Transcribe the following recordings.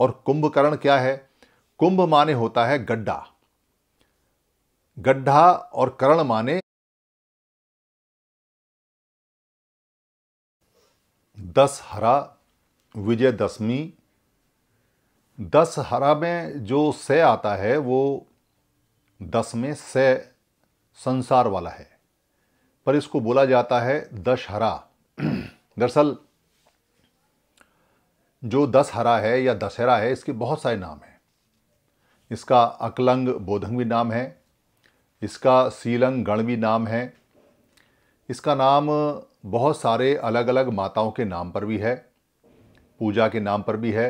और कुंभकर्ण क्या है कुंभ माने होता है गड्ढा गड्ढा और करण माने दस हरा विजय दशमी दस हरा में जो स आता है वो दस में स संसार वाला है पर इसको बोला जाता है दशहरा दरअसल जो दशहरा है या दशहरा है इसके बहुत सारे नाम हैं इसका अकलंग भी नाम है इसका सीलंग गणवी नाम है इसका नाम बहुत सारे अलग अलग माताओं के नाम पर भी है पूजा के नाम पर भी है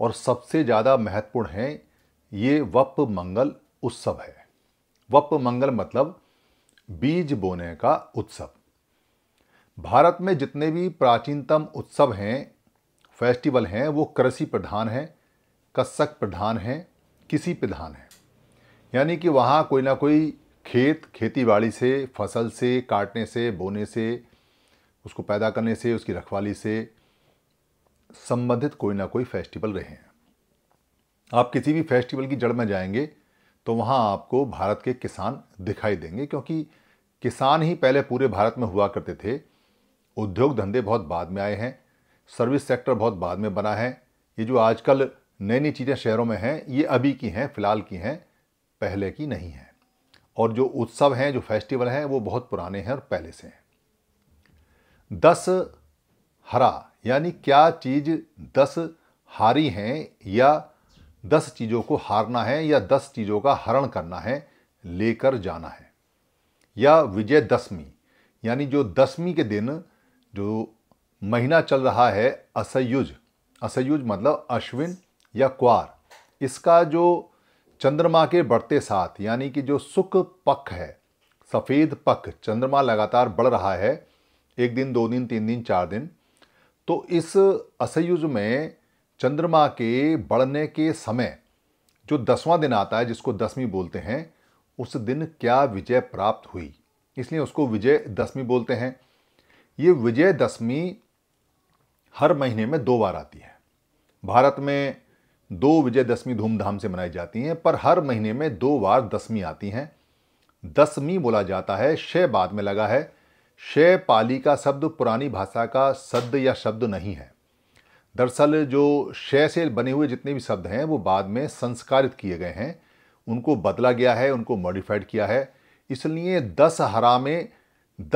और सबसे ज़्यादा महत्वपूर्ण है ये वप मंगल उत्सव है वप मंगल मतलब बीज बोने का उत्सव भारत में जितने भी प्राचीनतम उत्सव हैं फेस्टिवल हैं वो कृषि प्रधान हैं कस्सक प्रधान हैं किसी प्रधान हैं यानी कि वहाँ कोई ना कोई खेत खेतीबाड़ी से फसल से काटने से बोने से उसको पैदा करने से उसकी रखवाली से संबंधित कोई ना कोई फेस्टिवल रहे हैं आप किसी भी फेस्टिवल की जड़ में जाएंगे तो वहाँ आपको भारत के किसान दिखाई देंगे क्योंकि किसान ही पहले पूरे भारत में हुआ करते थे उद्योग धंधे बहुत बाद में आए हैं सर्विस सेक्टर बहुत बाद में बना है ये जो आजकल नई नई चीज़ें शहरों में हैं ये अभी की हैं फ़िलहाल की हैं पहले की नहीं हैं और जो उत्सव हैं जो फेस्टिवल हैं वो बहुत पुराने हैं और पहले से हैं दस हरा यानी क्या चीज़ दस हारी हैं या दस चीज़ों को हारना है या दस चीज़ों का हरण करना है लेकर जाना है या विजय दशमी यानी जो दसवीं के दिन जो महीना चल रहा है असयुज असयुज मतलब अश्विन या क्वार इसका जो चंद्रमा के बढ़ते साथ यानी कि जो सुख पक्ष है सफ़ेद पक्ष चंद्रमा लगातार बढ़ रहा है एक दिन दो दिन तीन दिन चार दिन तो इस असयुज में चंद्रमा के बढ़ने के समय जो दसवां दिन आता है जिसको दसवीं बोलते हैं उस दिन क्या विजय प्राप्त हुई इसलिए उसको विजय दसवीं बोलते हैं ये विजय दशमी हर महीने में दो बार आती है भारत में दो विजयदशमी धूमधाम से मनाई जाती हैं पर हर महीने में दो बार दसवीं आती हैं दसवीं बोला जाता है शय बाद में लगा है शय पाली का शब्द पुरानी भाषा का शब्द या शब्द नहीं है दरअसल जो शय से बने हुए जितने भी शब्द हैं वो बाद में संस्कारित किए गए हैं उनको बदला गया है उनको मॉडिफाइड किया है इसलिए दस हरा में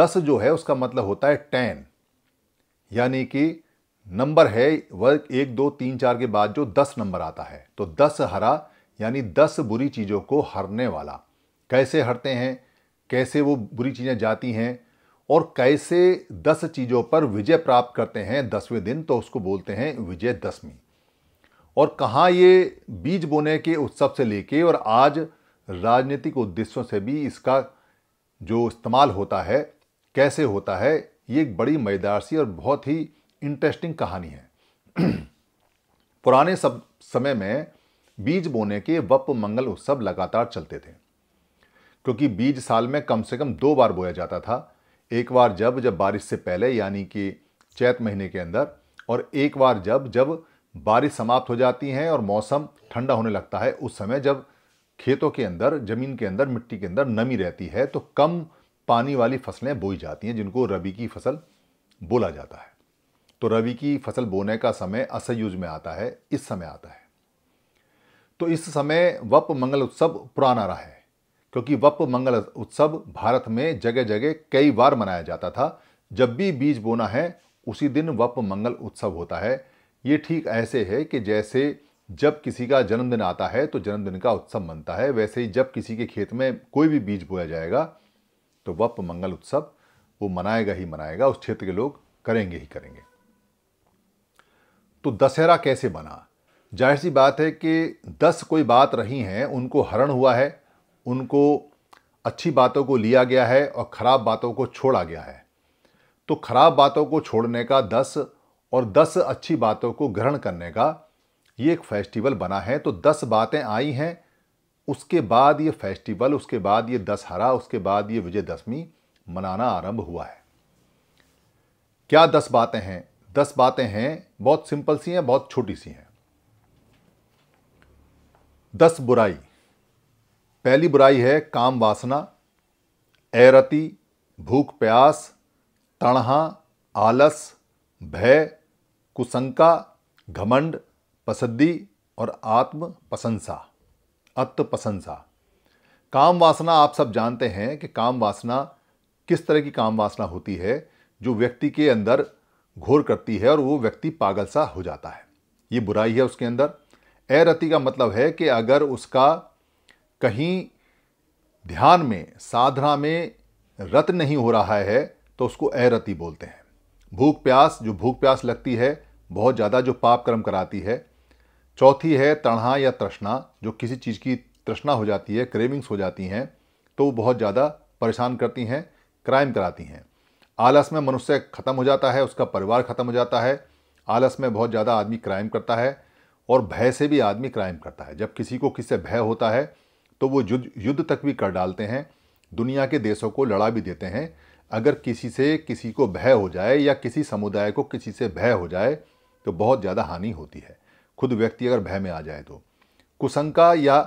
दस जो है उसका मतलब होता है टेन यानी कि नंबर है वर्ग एक दो तीन चार के बाद जो दस नंबर आता है तो दस हरा यानी दस बुरी चीज़ों को हरने वाला कैसे हरते हैं कैसे वो बुरी चीज़ें जाती हैं और कैसे दस चीज़ों पर विजय प्राप्त करते हैं दसवें दिन तो उसको बोलते हैं विजय दशमी और कहाँ ये बीज बोने के उत्सव से लेके और आज राजनीतिक उद्देश्यों से भी इसका जो इस्तेमाल होता है कैसे होता है ये एक बड़ी मैदारसी सी और बहुत ही इंटरेस्टिंग कहानी है पुराने सब समय में बीज बोने के वप मंगल उत्सव लगातार चलते थे क्योंकि बीज साल में कम से कम दो बार बोया जाता था एक बार जब जब बारिश से पहले यानी कि चैत महीने के अंदर और एक बार जब जब बारिश समाप्त हो जाती है और मौसम ठंडा होने लगता है उस समय जब खेतों के अंदर ज़मीन के अंदर मिट्टी के अंदर नमी रहती है तो कम पानी वाली फसलें बोई जाती हैं जिनको रबी की फसल बोला जाता है तो रवि की फसल बोने का समय असयुज में आता है इस समय आता है तो इस समय वप मंगल उत्सव पुराना रहा है क्योंकि वप मंगल उत्सव भारत में जगह जगह कई बार मनाया जाता था जब भी बीज बोना है उसी दिन वप मंगल उत्सव होता है ये ठीक ऐसे है कि जैसे जब किसी का जन्मदिन आता है तो जन्मदिन का उत्सव मनता है वैसे ही जब किसी के खेत में कोई भी बीज बोया जाएगा तो वप मंगल उत्सव वो मनाएगा ही मनाएगा उस क्षेत्र के लोग करेंगे ही करेंगे तो दशहरा कैसे बना जाहिर सी बात है कि दस कोई बात रही हैं उनको हरण हुआ है उनको अच्छी बातों को लिया गया है और ख़राब बातों को छोड़ा गया है तो ख़राब बातों को छोड़ने का दस और दस अच्छी बातों को ग्रहण करने का ये एक फेस्टिवल बना है तो दस बातें आई हैं उसके बाद ये फेस्टिवल उसके बाद ये दशहरा उसके बाद ये विजयदशमी मनाना आरंभ हुआ है क्या दस बातें हैं दस बातें हैं बहुत सिंपल सी हैं बहुत छोटी सी हैं दस बुराई पहली बुराई है काम वासना ऐरती भूख प्यास तणहा आलस भय कुशंका घमंड पसद्दी और आत्म प्रशंसा अत्य प्रशंसा काम वासना आप सब जानते हैं कि काम वासना किस तरह की काम वासना होती है जो व्यक्ति के अंदर घोर करती है और वो व्यक्ति पागल सा हो जाता है ये बुराई है उसके अंदर अरति का मतलब है कि अगर उसका कहीं ध्यान में साधना में रत नहीं हो रहा है तो उसको अरति बोलते हैं भूख प्यास जो भूख प्यास लगती है बहुत ज़्यादा जो पाप कर्म कराती है चौथी है तणहा या तृष्णा जो किसी चीज़ की तृष्णा हो जाती है क्रेविंग्स हो जाती हैं तो वो बहुत ज़्यादा परेशान करती हैं क्राइम कराती हैं आलस में मनुष्य ख़त्म हो जाता है उसका परिवार ख़त्म हो जाता है आलस में बहुत ज़्यादा आदमी क्राइम करता है और भय से भी आदमी क्राइम करता है जब किसी को किससे भय होता है तो वो युद्ध युद्ध तक भी कर डालते हैं दुनिया के देशों को लड़ा भी देते हैं अगर किसी से किसी को भय हो जाए या किसी समुदाय को किसी से भय हो जाए तो बहुत ज़्यादा हानि होती है खुद व्यक्ति अगर भय में आ जाए तो कुशंका या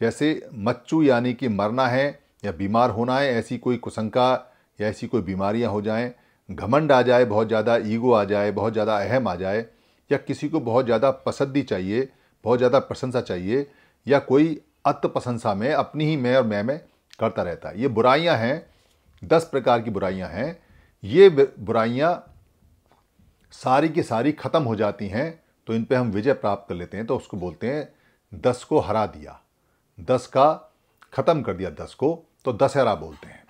जैसे मच्छू यानी कि मरना है या बीमार होना है ऐसी कोई कुशंका या ऐसी कोई बीमारियां हो जाएं घमंड आ जाए बहुत ज़्यादा ईगो आ जाए बहुत ज़्यादा अहम आ जाए या किसी को बहुत ज़्यादा पसंदी चाहिए बहुत ज़्यादा प्रशंसा चाहिए या कोई अत प्रशंसा में अपनी ही मैं और मैं में करता रहता है ये बुराइयां हैं दस प्रकार की बुराइयां हैं ये बुराइयां सारी की सारी ख़त्म हो जाती हैं तो इन पे हम विजय प्राप्त कर लेते हैं तो उसको बोलते हैं दस को हरा दिया दस का ख़त्म कर दिया दस को तो दशहरा बोलते हैं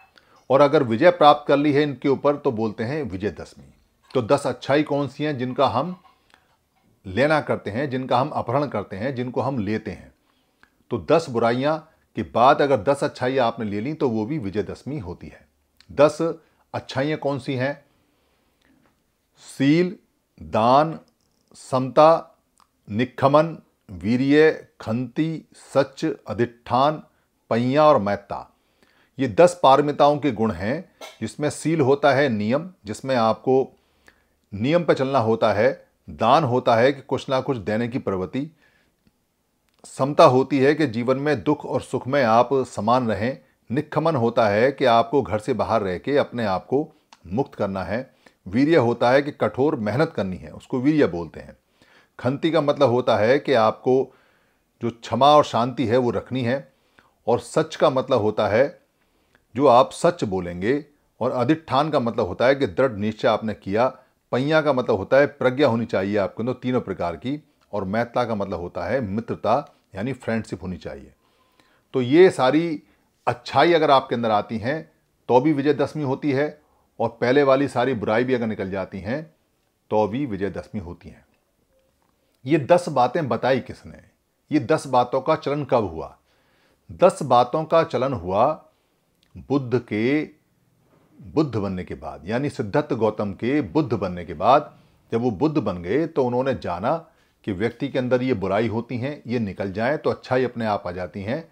और अगर विजय प्राप्त कर ली है इनके ऊपर तो बोलते हैं विजयदशमी तो दस अच्छाई कौन सी हैं जिनका हम लेना करते हैं जिनका हम अपहरण करते हैं जिनको हम लेते हैं तो दस बुराइयां के बाद अगर दस अच्छाई आपने ले ली तो वो भी विजयदशमी होती है दस अच्छाइयां कौन सी हैं सील दान समता निखमन वीर्य खंती सच अधिष्ठान पैया और मैत्ता ये दस पारमिताओं के गुण हैं जिसमें सील होता है नियम जिसमें आपको नियम पर चलना होता है दान होता है कि कुछ ना कुछ देने की प्रवृत्ति समता होती है कि जीवन में दुख और सुख में आप समान रहें निखमन होता है कि आपको घर से बाहर रह के अपने आप को मुक्त करना है वीर्य होता है कि कठोर मेहनत करनी है उसको वीर्य बोलते हैं खंती का मतलब होता है कि आपको जो क्षमा और शांति है वो रखनी है और सच का मतलब होता है जो आप सच बोलेंगे और अधिष्ठान का मतलब होता है कि दृढ़ निश्चय आपने किया पैया का मतलब होता है प्रज्ञा होनी चाहिए आपके अंदर तीनों प्रकार की और मैत्ता का मतलब होता है मित्रता यानी फ्रेंडशिप होनी चाहिए तो ये सारी अच्छाई अगर आपके अंदर आती हैं तो भी विजयदशमी होती है और पहले वाली सारी बुराई भी अगर निकल जाती हैं तो भी विजयदशमी होती हैं ये दस बातें बताई किसने ये दस बातों का चलन कब हुआ दस बातों का चलन हुआ बुद्ध के बुद्ध बनने के बाद यानी सिद्धार्थ गौतम के बुद्ध बनने के बाद जब वो बुद्ध बन गए तो उन्होंने जाना कि व्यक्ति के अंदर ये बुराई होती हैं ये निकल जाए तो अच्छाई अपने आप आ जाती हैं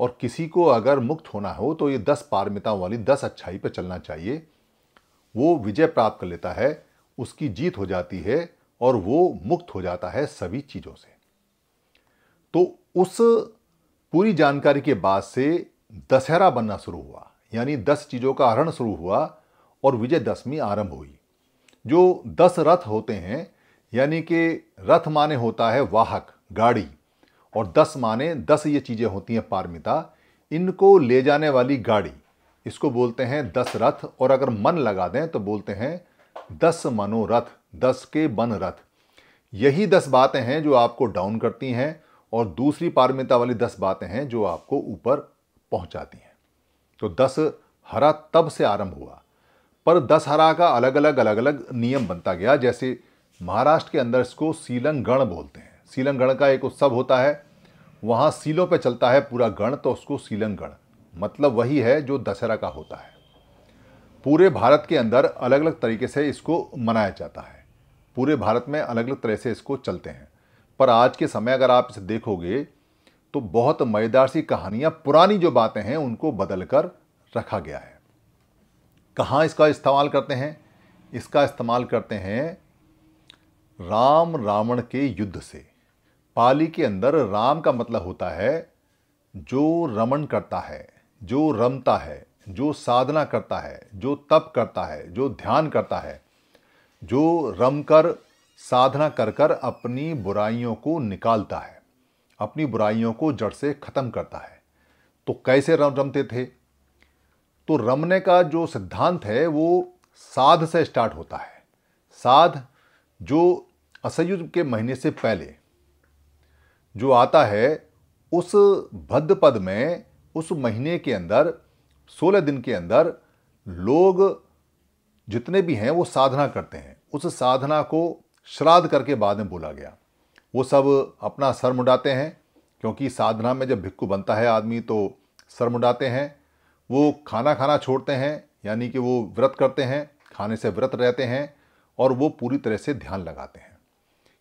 और किसी को अगर मुक्त होना हो तो ये दस पारमिताओं वाली दस अच्छाई पर चलना चाहिए वो विजय प्राप्त कर लेता है उसकी जीत हो जाती है और वो मुक्त हो जाता है सभी चीज़ों से तो उस पूरी जानकारी के बाद से दशहरा बनना शुरू हुआ यानी दस चीज़ों का आहरण शुरू हुआ और विजयदशमी आरंभ हुई जो दस रथ होते हैं यानी कि रथ माने होता है वाहक गाड़ी और दस माने दस ये चीज़ें होती हैं पारमिता इनको ले जाने वाली गाड़ी इसको बोलते हैं दस रथ और अगर मन लगा दें तो बोलते हैं दस मनोरथ दस के बन रथ यही दस बातें हैं जो आपको डाउन करती हैं और दूसरी पारमिता वाली दस बातें हैं जो आपको ऊपर पहुंचाती हैं तो दस हरा तब से आरंभ हुआ पर दस हरा का अलग अलग अलग अलग नियम बनता गया जैसे महाराष्ट्र के अंदर इसको सीलंगण बोलते हैं सीलंगण का एक उत्सव होता है वहाँ सीलों पे चलता है पूरा गण तो उसको सीलंगण मतलब वही है जो दशहरा का होता है पूरे भारत के अंदर अलग अलग तरीके से इसको मनाया जाता है पूरे भारत में अलग अलग तरह से इसको चलते हैं पर आज के समय अगर आप इसे देखोगे तो बहुत मज़ेदार सी कहानियाँ पुरानी जो बातें हैं उनको बदल कर रखा गया है कहाँ इसका इस्तेमाल करते हैं इसका इस्तेमाल करते हैं राम रावण के युद्ध से पाली के अंदर राम का मतलब होता है जो रमन करता है जो रमता है जो साधना करता है जो तप करता है जो ध्यान करता है जो रमकर साधना कर कर अपनी बुराइयों को निकालता है अपनी बुराइयों को जड़ से ख़त्म करता है तो कैसे रम रमते थे तो रमने का जो सिद्धांत है वो साध से स्टार्ट होता है साध जो असयुज के महीने से पहले जो आता है उस भद्रपद में उस महीने के अंदर सोलह दिन के अंदर लोग जितने भी हैं वो साधना करते हैं उस साधना को श्राद्ध करके बाद में बोला गया वो सब अपना सर मुंडाते हैं क्योंकि साधना में जब भिक्खु बनता है आदमी तो सर मुंडाते हैं वो खाना खाना छोड़ते हैं यानी कि वो व्रत करते हैं खाने से व्रत रहते हैं और वो पूरी तरह से ध्यान लगाते हैं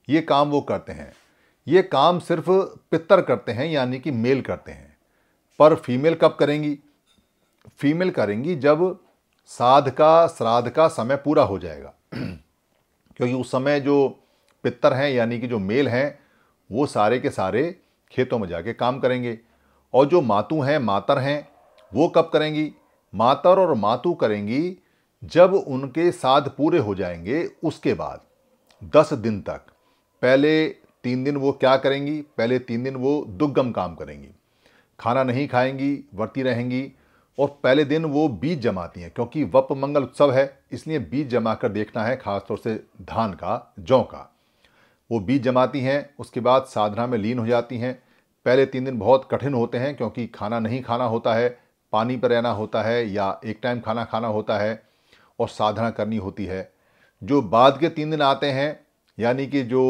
ये काम वो करते हैं ये काम सिर्फ पितर करते हैं यानी कि मेल करते हैं पर फीमेल कब करेंगी फीमेल करेंगी जब साध का श्राद्ध का समय पूरा हो जाएगा क्योंकि उस समय जो पितर हैं यानी कि जो मेल हैं वो सारे के सारे खेतों में जाके काम करेंगे और जो मातू हैं मातर हैं वो कब करेंगी मातर और मातू करेंगी जब उनके साध पूरे हो जाएंगे उसके बाद दस दिन तक पहले तीन दिन वो क्या करेंगी पहले तीन दिन वो दुर्गम काम करेंगी खाना नहीं खाएंगी वर्ती रहेंगी और पहले दिन वो बीज जमाती हैं क्योंकि वप मंगल उत्सव है इसलिए बीज जमा कर देखना है खासतौर से धान का जौ का वो बीज जमाती हैं उसके बाद साधना में लीन हो जाती हैं पहले तीन दिन बहुत कठिन होते हैं क्योंकि खाना नहीं खाना होता है पानी पर रहना होता है या एक टाइम खाना खाना होता है और साधना करनी होती है जो बाद के तीन दिन आते हैं यानी कि जो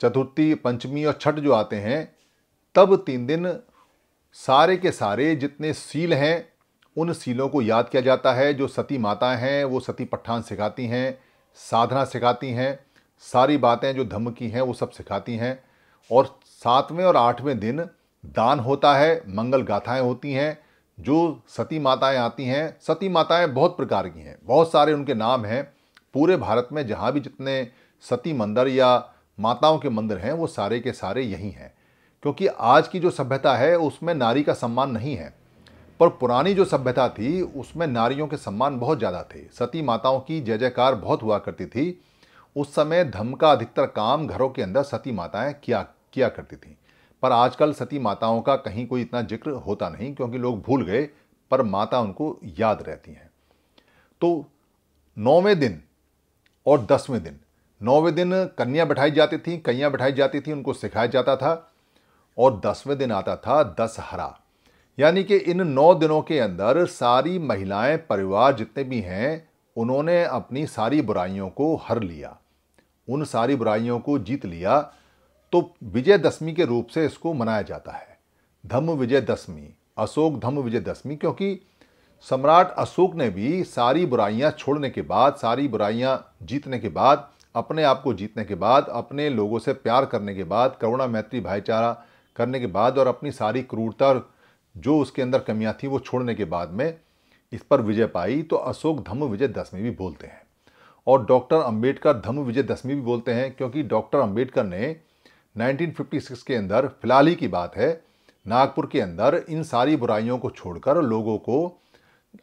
चतुर्थी पंचमी और छठ जो आते हैं तब तीन दिन सारे के सारे जितने सील हैं उन सीलों को याद किया जाता है जो सती माताएँ हैं वो सती पठान सिखाती हैं साधना सिखाती हैं सारी बातें जो धम्म की हैं वो सब सिखाती हैं और सातवें और आठवें दिन दान होता है मंगल गाथाएं होती हैं जो सती माताएं आती हैं सती माताएं बहुत प्रकार की हैं बहुत सारे उनके नाम हैं पूरे भारत में जहाँ भी जितने सती मंदिर या माताओं के मंदिर हैं वो सारे के सारे यही हैं क्योंकि आज की जो सभ्यता है उसमें नारी का सम्मान नहीं है पर पुरानी जो सभ्यता थी उसमें नारियों के सम्मान बहुत ज़्यादा थे सती माताओं की जय जयकार बहुत हुआ करती थी उस समय धम का अधिकतर काम घरों के अंदर सती माताएं किया किया करती थीं पर आजकल सती माताओं का कहीं कोई इतना जिक्र होता नहीं क्योंकि लोग भूल गए पर माता उनको याद रहती हैं तो नौवें दिन और दसवें दिन नौवें दिन कन्या बैठाई जाती थी कन्या बैठाई जाती थी उनको सिखाया जाता था और दसवें दिन आता था दशहरा यानी कि इन नौ दिनों के अंदर सारी महिलाएं परिवार जितने भी हैं उन्होंने अपनी सारी बुराइयों को हर लिया उन सारी बुराइयों को जीत लिया तो विजयदशमी के रूप से इसको मनाया जाता है धम्म विजयदशमी अशोक धम्म विजयदशमी क्योंकि सम्राट अशोक ने भी सारी बुराइयां छोड़ने के बाद सारी बुराइयां जीतने के बाद अपने आप को जीतने के बाद अपने लोगों से प्यार करने के बाद करुणा मैत्री भाईचारा करने के बाद और अपनी सारी क्रूरता जो उसके अंदर कमियां थी वो छोड़ने के बाद में इस पर विजय पाई तो अशोक धम्म विजय दशमी भी बोलते हैं और डॉक्टर अंबेडकर धम्म विजय दशमी भी बोलते हैं क्योंकि डॉक्टर अंबेडकर ने 1956 के अंदर फिलहाल ही की बात है नागपुर के अंदर इन सारी बुराइयों को छोड़कर लोगों को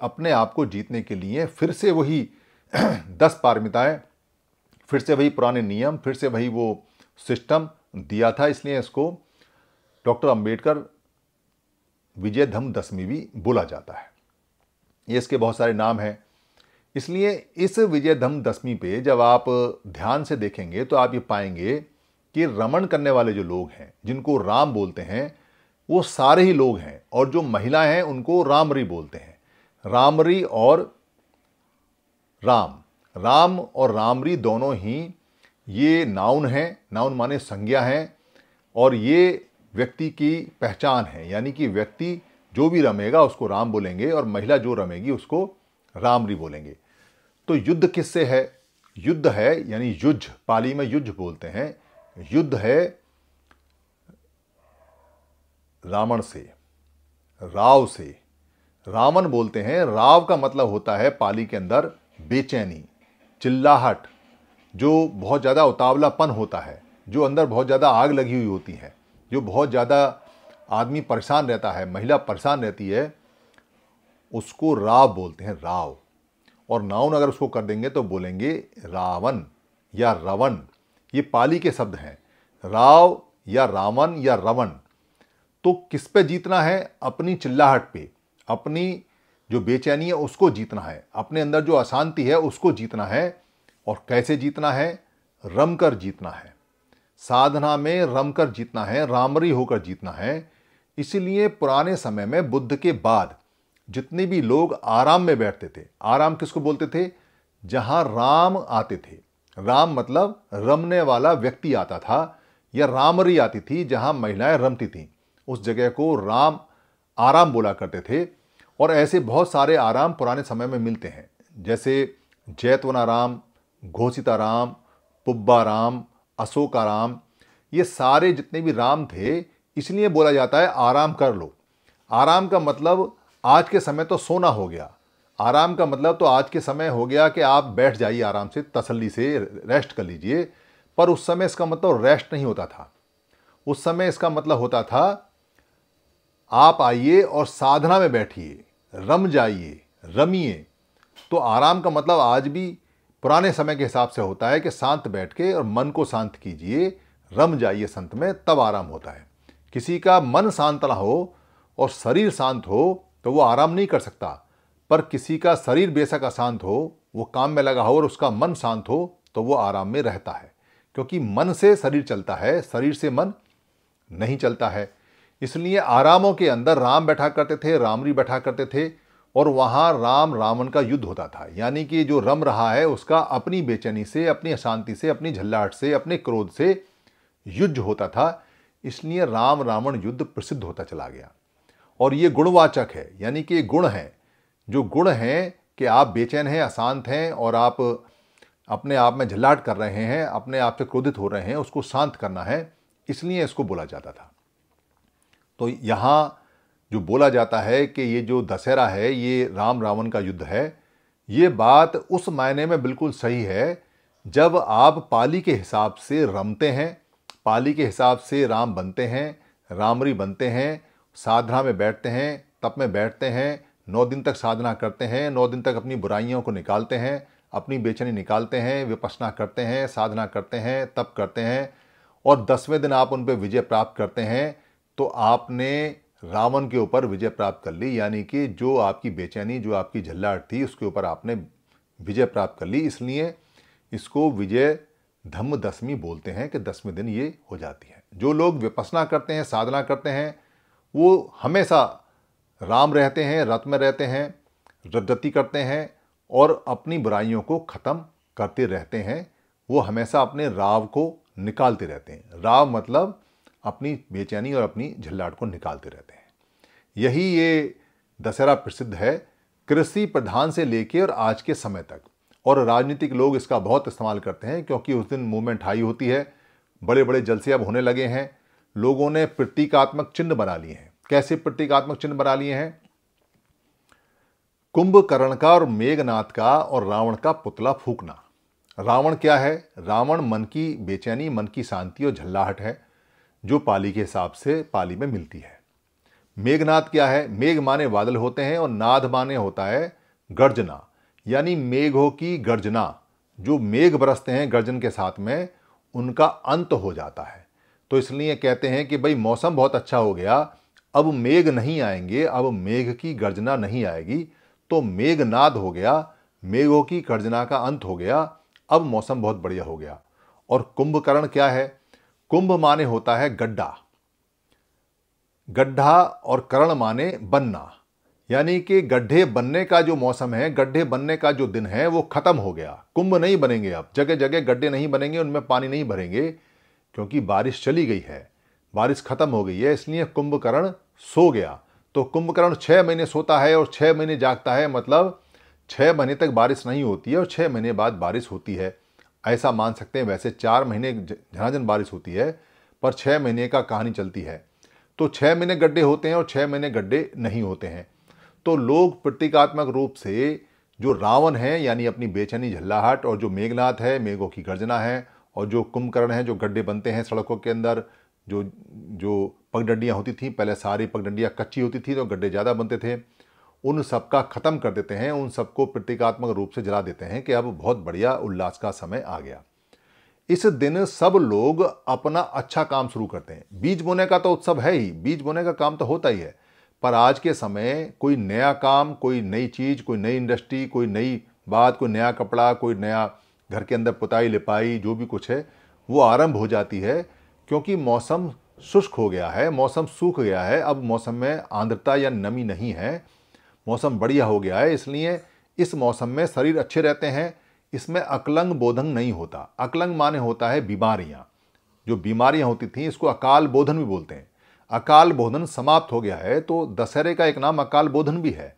अपने आप को जीतने के लिए फिर से वही दस पारमिताएँ फिर से वही पुराने नियम फिर से वही वो सिस्टम दिया था इसलिए इसको डॉक्टर अंबेडकर विजय धम दशमी भी बोला जाता है ये इसके बहुत सारे नाम हैं इसलिए इस विजयधम दशमी पे जब आप ध्यान से देखेंगे तो आप ये पाएंगे कि रमण करने वाले जो लोग हैं जिनको राम बोलते हैं वो सारे ही लोग हैं और जो महिला हैं उनको रामरी बोलते हैं रामरी और राम राम और रामरी दोनों ही ये नाउन हैं नाउन माने संज्ञा हैं और ये व्यक्ति की पहचान है यानी कि व्यक्ति जो भी रमेगा उसको राम बोलेंगे और महिला जो रमेगी उसको रामरी बोलेंगे तो युद्ध किससे है युद्ध है यानी युद्ध पाली में युद्ध बोलते हैं युद्ध है रावण से राव से रावण बोलते हैं राव का मतलब होता है पाली के अंदर बेचैनी चिल्लाहट जो बहुत ज़्यादा उतावलापन होता है जो अंदर बहुत ज़्यादा आग लगी हुई होती है जो बहुत ज़्यादा आदमी परेशान रहता है महिला परेशान रहती है उसको राव बोलते हैं राव और नाउन अगर उसको कर देंगे तो बोलेंगे रावण या रवण ये पाली के शब्द हैं राव या रावण या रवण तो किस पे जीतना है अपनी चिल्लाहट पे अपनी जो बेचैनी है उसको जीतना है अपने अंदर जो अशांति है उसको जीतना है और कैसे जीतना है रम कर जीतना है साधना में रम कर जीतना है रामरी होकर जीतना है इसीलिए पुराने समय में बुद्ध के बाद जितने भी लोग आराम में बैठते थे आराम किसको बोलते थे जहां राम आते थे राम मतलब रमने वाला व्यक्ति आता था या रामरी आती थी जहां महिलाएं रमती थीं उस जगह को राम आराम बोला करते थे और ऐसे बहुत सारे आराम पुराने समय में मिलते हैं जैसे जैतवनाराम घोषिताराम पुब्बाराम अशोकाराम ये सारे जितने भी राम थे इसलिए बोला जाता है आराम कर लो आराम का मतलब आज के समय तो सोना हो गया आराम का मतलब तो आज के समय हो गया कि आप बैठ जाइए आराम से तसल्ली से रेस्ट कर लीजिए पर उस समय इसका मतलब रेस्ट नहीं होता था उस समय इसका मतलब होता था आप आइए और साधना में बैठिए रम जाइए रमिए तो आराम का मतलब आज भी पुराने समय के हिसाब से होता है कि शांत बैठ के और मन को शांत कीजिए रम जाइए संत में तब आराम होता है किसी का मन शांत ना हो और शरीर शांत हो तो वो आराम नहीं कर सकता पर किसी का शरीर बेशक अशांत हो वो काम में लगा हो और उसका मन शांत हो तो वो आराम में रहता है क्योंकि मन से शरीर चलता है शरीर से मन नहीं चलता है इसलिए आरामों के अंदर राम बैठा करते थे रामरी बैठा करते थे और वहाँ राम रावण का युद्ध होता था यानी कि जो रम रहा है उसका अपनी बेचैनी से अपनी अशांति से अपनी झल्लाहट से अपने क्रोध से युद्ध होता था इसलिए राम रावण युद्ध प्रसिद्ध होता चला गया और ये गुणवाचक है यानी कि गुण हैं जो गुण हैं कि आप बेचैन हैं अशांत हैं और आप अपने आप में झल्लाट कर रहे हैं अपने आप से क्रोधित हो रहे हैं उसको शांत करना है इसलिए इसको बोला जाता था तो यहाँ जो बोला जाता है कि ये जो दशहरा है ये राम रावण का युद्ध है ये बात उस मायने में बिल्कुल सही है जब आप पाली के हिसाब से रमते हैं पाली के हिसाब से राम बनते हैं रामरी बनते हैं साधना में बैठते हैं तप में बैठते हैं नौ दिन तक साधना करते हैं नौ दिन तक अपनी बुराइयों को निकालते हैं अपनी बेचैनी निकालते हैं विपसना करते हैं साधना करते हैं तप करते हैं और दसवें दिन आप उन पर विजय प्राप्त करते हैं तो आपने रावण के ऊपर विजय प्राप्त कर ली यानी कि जो आपकी बेचैनी जो आपकी झल्लाट थी उसके ऊपर आपने विजय प्राप्त कर ली इसलिए इसको विजय धम्म दसवीं बोलते हैं कि दसवें दिन ये हो जाती है जो लोग विपसना करते हैं साधना करते हैं वो हमेशा राम रहते हैं रथ में रहते हैं रद्दती करते हैं और अपनी बुराइयों को ख़त्म करते रहते हैं वो हमेशा अपने राव को निकालते रहते हैं राव मतलब अपनी बेचैनी और अपनी झल्लाट को निकालते रहते हैं यही ये दशहरा प्रसिद्ध है कृषि प्रधान से लेके और आज के समय तक और राजनीतिक लोग इसका बहुत इस्तेमाल करते हैं क्योंकि उस दिन मूवमेंट हाई होती है बड़े बड़े जलसे अब होने लगे हैं लोगों ने प्रतीकात्मक चिन्ह बना लिए हैं कैसे प्रतीकात्मक चिन्ह बना लिए हैं कुंभकर्ण का और मेघनाथ का और रावण का पुतला फूकना रावण क्या है रावण मन की बेचैनी मन की शांति और झल्लाहट है जो पाली के हिसाब से पाली में मिलती है मेघनाथ क्या है मेघ माने बादल होते हैं और नाद माने होता है गर्जना यानी मेघों की गर्जना जो मेघ बरसते हैं गर्जन के साथ में उनका अंत हो जाता है तो इसलिए कहते हैं कि भाई मौसम बहुत अच्छा हो गया अब मेघ नहीं आएंगे अब मेघ की गर्जना नहीं आएगी तो मेघनाद हो गया मेघों की गर्जना का अंत हो गया अब मौसम बहुत बढ़िया हो गया और कुंभकर्ण क्या है कुंभ माने होता है गड्ढा गड्ढा और करण माने बनना यानी कि गड्ढे बनने का जो मौसम है गड्ढे बनने का जो दिन है वो खत्म हो गया कुंभ नहीं बनेंगे अब जगह जगह गड्ढे नहीं बनेंगे उनमें पानी नहीं भरेंगे क्योंकि बारिश चली गई है बारिश खत्म हो गई है इसलिए कुंभकर्ण सो गया तो कुंभकर्ण छः महीने सोता है और छः महीने जागता है मतलब छः महीने तक बारिश नहीं होती है और छः महीने बाद बारिश होती है ऐसा मान सकते हैं वैसे चार महीने झनाझन बारिश होती है पर छः महीने का कहानी चलती है तो छः महीने गड्ढे होते हैं और छः महीने गड्ढे नहीं होते हैं तो लोग प्रतीकात्मक रूप से जो रावण है यानी अपनी बेचैनी झल्लाहट और जो मेघनाथ है मेघों की गर्जना है और जो कुंभकर्ण है जो गड्ढे बनते हैं सड़कों के अंदर जो जो पगडंडियाँ होती थी पहले सारी पगडंडियाँ कच्ची होती थी तो गड्ढे ज़्यादा बनते थे उन सब का ख़त्म कर देते हैं उन सबको प्रतीकात्मक रूप से जला देते हैं कि अब बहुत बढ़िया उल्लास का समय आ गया इस दिन सब लोग अपना अच्छा काम शुरू करते हैं बीज बोने का तो उत्सव है ही बीज बोने का काम तो होता ही है पर आज के समय कोई नया काम कोई नई चीज़ कोई नई इंडस्ट्री कोई नई बात कोई नया कपड़ा कोई नया घर के अंदर पुताई लिपाई जो भी कुछ है वो आरंभ हो जाती है क्योंकि मौसम शुष्क हो गया है मौसम सूख गया है अब मौसम में आंद्रता या नमी नहीं है मौसम बढ़िया हो गया है इसलिए इस मौसम में शरीर अच्छे रहते हैं इसमें अकलंग बोधन नहीं होता अकलंग माने होता है बीमारियाँ जो बीमारियाँ होती थी इसको अकाल बोधन भी बोलते हैं अकाल बोधन समाप्त हो गया है तो दशहरे का एक नाम अकाल बोधन भी है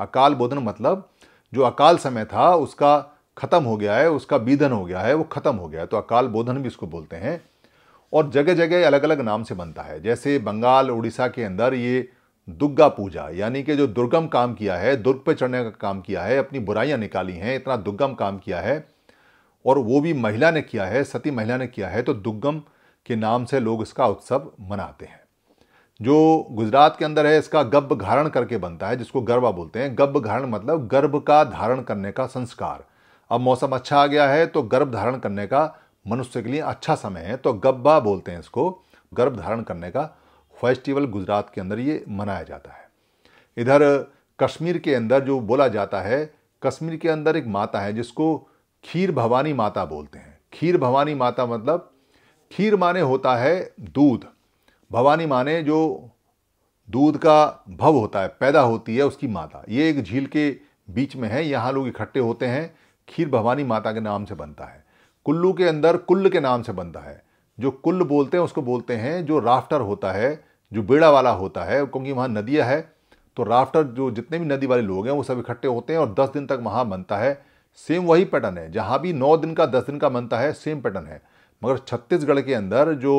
अकाल बोधन मतलब जो अकाल समय था उसका खत्म हो गया है उसका बीधन हो गया है वो खत्म हो गया है तो अकाल बोधन भी इसको बोलते हैं और जगह जगह अलग अलग नाम से बनता है जैसे बंगाल उड़ीसा के अंदर ये दुर्गा पूजा यानी कि जो दुर्गम काम किया है दुर्ग पर चढ़ने का काम किया है अपनी बुराइयाँ निकाली हैं इतना दुर्गम काम किया है और वो भी महिला ने किया है सती महिला ने किया है तो दुर्गम के नाम से लोग इसका उत्सव मनाते हैं जो गुजरात के अंदर है इसका गर्भ धारण करके बनता है जिसको गर्भा बोलते हैं गर्भ धारण मतलब गर्भ का धारण करने का संस्कार अब मौसम अच्छा आ गया है तो गर्भ धारण करने का मनुष्य के लिए अच्छा समय है तो गब्बा बोलते हैं इसको गर्भ धारण करने का फेस्टिवल गुजरात के अंदर ये मनाया जाता है इधर कश्मीर के अंदर जो बोला जाता है कश्मीर के अंदर एक माता है जिसको खीर भवानी माता बोलते हैं खीर भवानी माता मतलब खीर माने होता है दूध भवानी माने जो दूध का भव होता है पैदा होती है उसकी माता ये एक झील के बीच में है यहाँ लोग इकट्ठे होते हैं खीर भवानी माता के नाम से बनता है कुल्लू के अंदर कुल्ल के नाम से बनता है जो कुल्ल बोलते हैं उसको बोलते हैं जो राफ्टर होता है जो बेड़ा वाला होता है क्योंकि वहाँ नदियाँ है तो राफ्टर जो जितने भी नदी वाले लोग हैं वो सब इकट्ठे होते हैं और दस दिन तक वहाँ बनता है सेम वही पैटर्न है जहाँ भी नौ दिन का दस दिन का बनता है सेम पैटर्न है मगर छत्तीसगढ़ के अंदर जो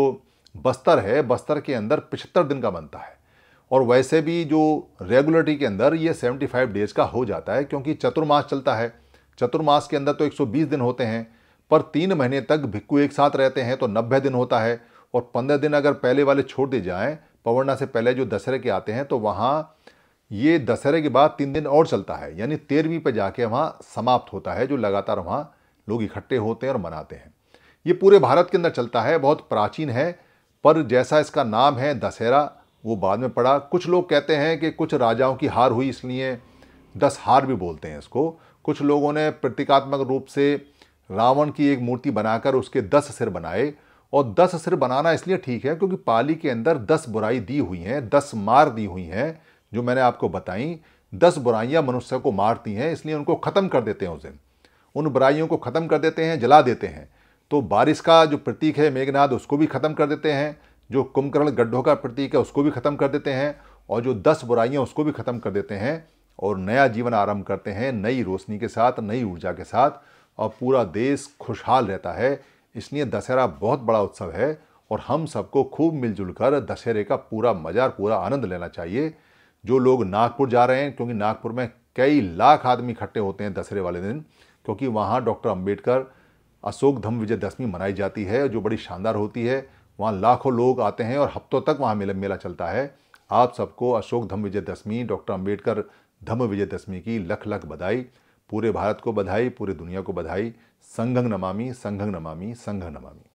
बस्तर है बस्तर के अंदर पिछहत्तर दिन का बनता है और वैसे भी जो रेगुलरिटी के अंदर ये 75 डेज़ का हो जाता है क्योंकि चतुर्मास चलता है चतुर्मास के अंदर तो 120 दिन होते हैं पर तीन महीने तक भिक्कु एक साथ रहते हैं तो नब्बे दिन होता है और पंद्रह दिन अगर पहले वाले छोड़ दिए जाएँ पवरना से पहले जो दशहरे के आते हैं तो वहाँ ये दशहरे के बाद तीन दिन और चलता है यानी तेरहवीं पर जाके वहाँ समाप्त होता है जो लगातार वहाँ लोग इकट्ठे होते हैं और मनाते हैं ये पूरे भारत के अंदर चलता है बहुत प्राचीन है पर जैसा इसका नाम है दशहरा वो बाद में पड़ा कुछ लोग कहते हैं कि कुछ राजाओं की हार हुई इसलिए दस हार भी बोलते हैं इसको कुछ लोगों ने प्रतीकात्मक रूप से रावण की एक मूर्ति बनाकर उसके दस सिर बनाए और दस सिर बनाना इसलिए ठीक है क्योंकि पाली के अंदर दस बुराई दी हुई हैं दस मार दी हुई हैं जो मैंने आपको बताई दस बुराइयां मनुष्य को मारती हैं इसलिए उनको ख़त्म कर देते हैं उस दिन उन बुराइयों को ख़त्म कर देते हैं जला देते हैं तो बारिश का जो प्रतीक है मेघनाद उसको भी ख़त्म कर देते हैं जो कुंभकर्ण गड्ढों का प्रतीक है उसको भी ख़त्म कर देते हैं और जो दस बुराइयाँ उसको भी ख़त्म कर देते हैं और नया जीवन आरंभ करते हैं नई रोशनी के साथ नई ऊर्जा के साथ और पूरा देश खुशहाल रहता है इसलिए दशहरा बहुत बड़ा उत्सव है और हम सबको खूब मिलजुल कर दशहरे का पूरा मज़ा और पूरा आनंद लेना चाहिए जो लोग नागपुर जा रहे हैं क्योंकि नागपुर में कई लाख आदमी इकट्ठे होते हैं दशहरे वाले दिन क्योंकि वहाँ डॉक्टर अम्बेडकर अशोक धम विजय दशमी मनाई जाती है जो बड़ी शानदार होती है वहाँ लाखों लोग आते हैं और हफ्तों तक वहाँ मेला मेला चलता है आप सबको अशोक धम विजय दशमी डॉक्टर अम्बेडकर धम्म विजयदशमी की लख लख बधाई पूरे भारत को बधाई पूरी दुनिया को बधाई संघंग नमामि संघंग नमामि संघंग नमामि